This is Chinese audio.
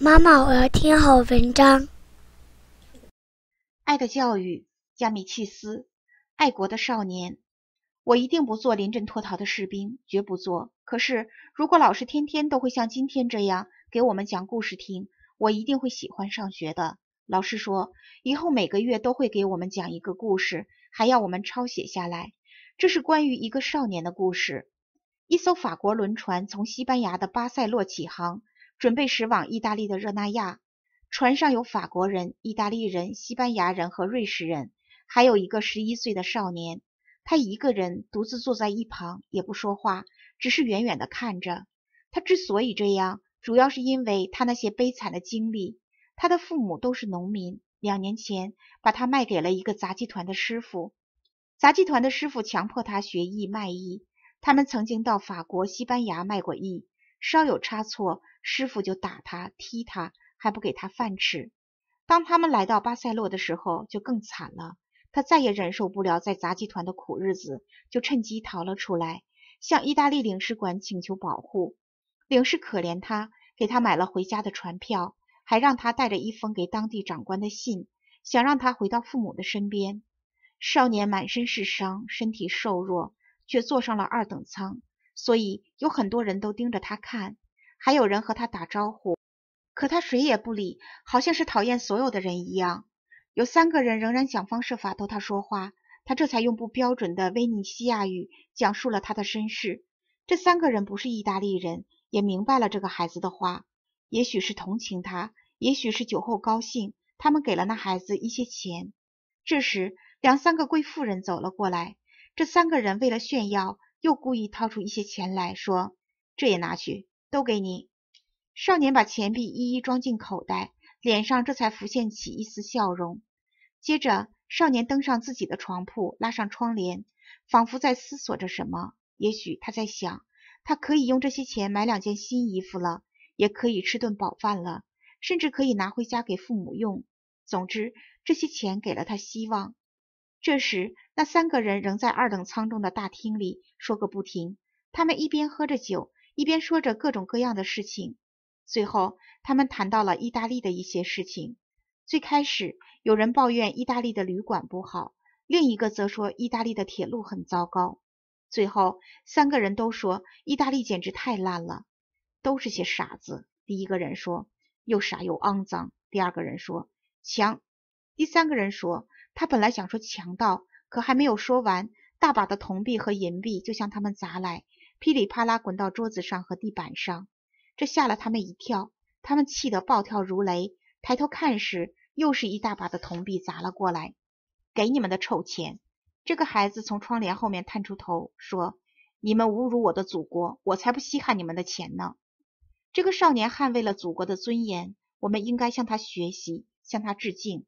妈妈，我要听好文章。《爱的教育》加米契斯，《爱国的少年》。我一定不做临阵脱逃的士兵，绝不做。可是，如果老师天天都会像今天这样给我们讲故事听，我一定会喜欢上学的。老师说，以后每个月都会给我们讲一个故事，还要我们抄写下来。这是关于一个少年的故事。一艘法国轮船从西班牙的巴塞洛起航。准备驶往意大利的热那亚，船上有法国人、意大利人、西班牙人和瑞士人，还有一个十一岁的少年。他一个人独自坐在一旁，也不说话，只是远远地看着。他之所以这样，主要是因为他那些悲惨的经历。他的父母都是农民，两年前把他卖给了一个杂技团的师傅。杂技团的师傅强迫他学艺卖艺。他们曾经到法国、西班牙卖过艺。稍有差错，师傅就打他、踢他，还不给他饭吃。当他们来到巴塞洛的时候，就更惨了。他再也忍受不了在杂技团的苦日子，就趁机逃了出来，向意大利领事馆请求保护。领事可怜他，给他买了回家的船票，还让他带着一封给当地长官的信，想让他回到父母的身边。少年满身是伤，身体瘦弱，却坐上了二等舱。所以有很多人都盯着他看，还有人和他打招呼，可他谁也不理，好像是讨厌所有的人一样。有三个人仍然想方设法逗他说话，他这才用不标准的威尼斯语讲述了他的身世。这三个人不是意大利人，也明白了这个孩子的话。也许是同情他，也许是酒后高兴，他们给了那孩子一些钱。这时，两三个贵妇人走了过来。这三个人为了炫耀。又故意掏出一些钱来说：“这也拿去，都给你。”少年把钱币一一装进口袋，脸上这才浮现起一丝笑容。接着，少年登上自己的床铺，拉上窗帘，仿佛在思索着什么。也许他在想，他可以用这些钱买两件新衣服了，也可以吃顿饱饭了，甚至可以拿回家给父母用。总之，这些钱给了他希望。这时，那三个人仍在二等舱中的大厅里说个不停。他们一边喝着酒，一边说着各种各样的事情。最后，他们谈到了意大利的一些事情。最开始，有人抱怨意大利的旅馆不好，另一个则说意大利的铁路很糟糕。最后，三个人都说意大利简直太烂了，都是些傻子。第一个人说：“又傻又肮脏。”第二个人说：“强。”第三个人说。他本来想说强盗，可还没有说完，大把的铜币和银币就向他们砸来，噼里啪啦滚到桌子上和地板上，这吓了他们一跳。他们气得暴跳如雷，抬头看时，又是一大把的铜币砸了过来。“给你们的臭钱！”这个孩子从窗帘后面探出头说：“你们侮辱我的祖国，我才不稀罕你们的钱呢！”这个少年捍卫了祖国的尊严，我们应该向他学习，向他致敬。